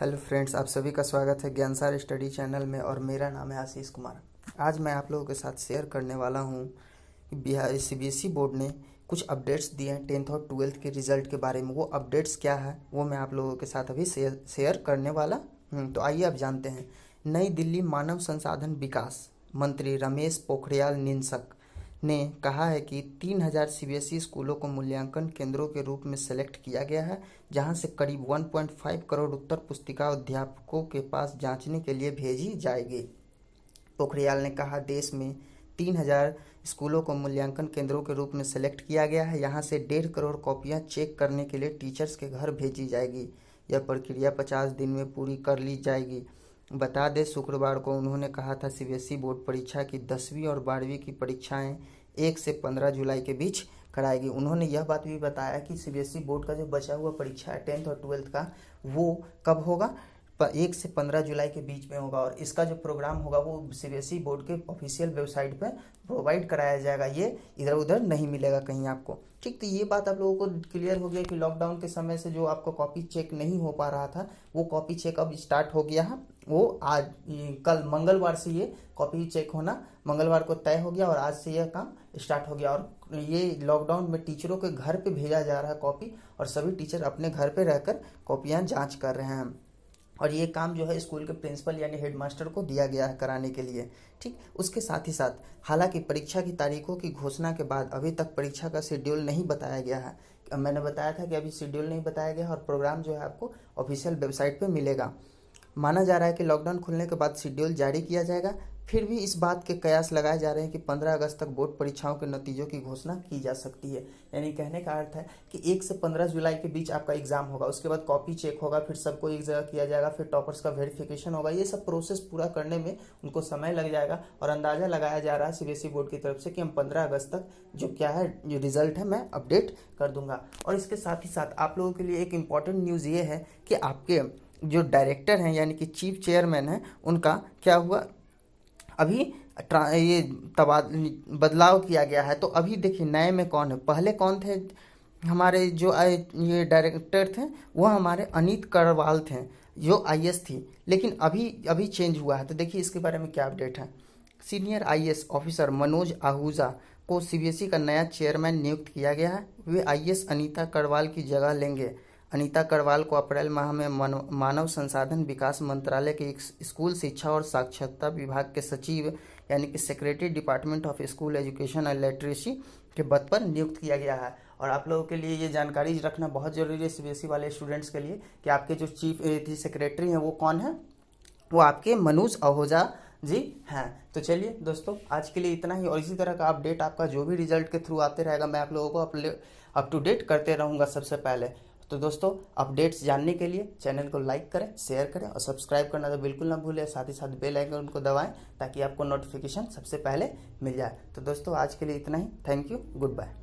hello friends आप सभी का स्वागत है ज्ञानसार स्टडी चैनल में और मेरा नाम है आशीष कुमार आज मैं आप लोगों के साथ शेयर करने वाला हूं कि बिहार ई e बोर्ड ने कुछ अपडेट्स दिए हैं टेंथ और ट्वेल्थ के रिजल्ट के बारे में वो अपडेट्स क्या है वो मैं आप लोगों के साथ अभी शेयर शेयर करने वाला हूँ तो आइए आप जानते हैं नई दिल्ली मानव संसाधन विकास मंत्री रमेश पोखरियाल निंसक ने कहा है कि 3000 ई स्कूलों को मूल्यांकन केंद्रों के रूप में सेलेक्ट किया गया है जहां से करीब 1.5 करोड़ उत्तर पुस्तिका अध्यापकों के पास जांचने के लिए भेजी जाएगी पोखरियाल ने कहा देश में 3000 स्कूलों को मूल्यांकन केंद्रों के रूप में सेलेक्ट किया गया है यहाँ से डेढ़ करोड़ कॉपियाँ चेक करने के लिए टीचर्स के घर भेजी जाएगी यह प्रक्रिया पचास दिन में पूरी कर ली जाएगी बता दें शुक्रवार को उन्होंने कहा था सी बोर्ड परीक्षा की दसवीं और बारहवीं की परीक्षाएं एक से पंद्रह जुलाई के बीच कराएगी उन्होंने यह बात भी बताया कि सीबीएसई e बोर्ड का जो बचा हुआ परीक्षा है टेंथ और ट्वेल्थ का वो कब होगा एक से पंद्रह जुलाई के बीच में होगा और इसका जो प्रोग्राम होगा वो सीबीएसई e बोर्ड के ऑफिशियल वेबसाइट पर प्रोवाइड कराया जाएगा ये इधर उधर नहीं मिलेगा कहीं आपको ठीक तो ये बात आप लोगों को क्लियर हो गया कि लॉकडाउन के समय से जो आपको कॉपी चेक नहीं हो पा रहा था वो कॉपी चेक अब स्टार्ट हो गया है वो आज कल मंगलवार से ये कॉपी चेक होना मंगलवार को तय हो गया और आज से यह काम स्टार्ट हो गया और ये लॉकडाउन में टीचरों के घर पे भेजा जा रहा है कॉपी और सभी टीचर अपने घर पे रहकर कॉपियां जांच कर रहे हैं और ये काम जो है स्कूल के प्रिंसिपल यानी हेडमास्टर को दिया गया है कराने के लिए ठीक उसके साथ ही साथ हालांकि परीक्षा की तारीखों की घोषणा के बाद अभी तक परीक्षा का शेड्यूल नहीं बताया गया है मैंने बताया था कि अभी शेड्यूल नहीं बताया गया और प्रोग्राम जो है आपको ऑफिशियल वेबसाइट पर मिलेगा माना जा रहा है कि लॉकडाउन खुलने के बाद शेड्यूल जारी किया जाएगा फिर भी इस बात के कयास लगाए जा रहे हैं कि 15 अगस्त तक बोर्ड परीक्षाओं के नतीजों की घोषणा की जा सकती है यानी कहने का अर्थ है कि एक से 15 जुलाई के बीच आपका एग्जाम होगा उसके बाद कॉपी चेक होगा फिर सबको एक जगह किया जाएगा फिर टॉपर्स का वेरिफिकेशन होगा ये सब प्रोसेस पूरा करने में उनको समय लग जाएगा और अंदाज़ा लगाया जा रहा है सीबीएसई बोर्ड की तरफ से कि हम पंद्रह अगस्त तक जो क्या है जो रिजल्ट है मैं अपडेट कर दूंगा और इसके साथ ही साथ आप लोगों के लिए एक इम्पॉर्टेंट न्यूज़ ये है कि आपके जो डायरेक्टर हैं यानी कि चीफ चेयरमैन हैं उनका क्या हुआ अभी ये तबाद बदलाव किया गया है तो अभी देखिए नए में कौन है पहले कौन थे हमारे जो ये डायरेक्टर थे वह हमारे अनित करवाल थे जो आई थी लेकिन अभी अभी चेंज हुआ है तो देखिए इसके बारे में क्या अपडेट है senior I officer Manoj Ahuja को सीबीएसई e का नया चेयरमैन नियुक्त किया गया है वे आई अनीता करवाल की जगह लेंगे अनीता करवाल को अप्रैल माह में मानव संसाधन विकास मंत्रालय के स्कूल शिक्षा और साक्षरता विभाग के सचिव यानी कि secretary department of school education and literacy के पद पर नियुक्त किया गया है और आप लोगों के लिए ये जानकारी रखना बहुत ज़रूरी है सीबीएसई वाले स्टूडेंट्स के लिए कि आपके जो चीफ सेक्रेटरी हैं वो कौन है वो आपके मनोज अहोजा जी हैं तो चलिए दोस्तों आज के लिए इतना ही और इसी तरह का अपडेट आपका जो भी रिजल्ट के थ्रू आते रहेगा मैं आप लोगों को अप टू डेट करते रहूँगा सबसे पहले तो दोस्तों अपडेट्स जानने के लिए चैनल को लाइक करें शेयर करें और सब्सक्राइब करना तो बिल्कुल ना भूलें साथ ही साथ बेल आइकन उनको दबाएं ताकि आपको नोटिफिकेशन सबसे पहले मिल जाए तो दोस्तों आज के लिए इतना ही थैंक यू गुड बाय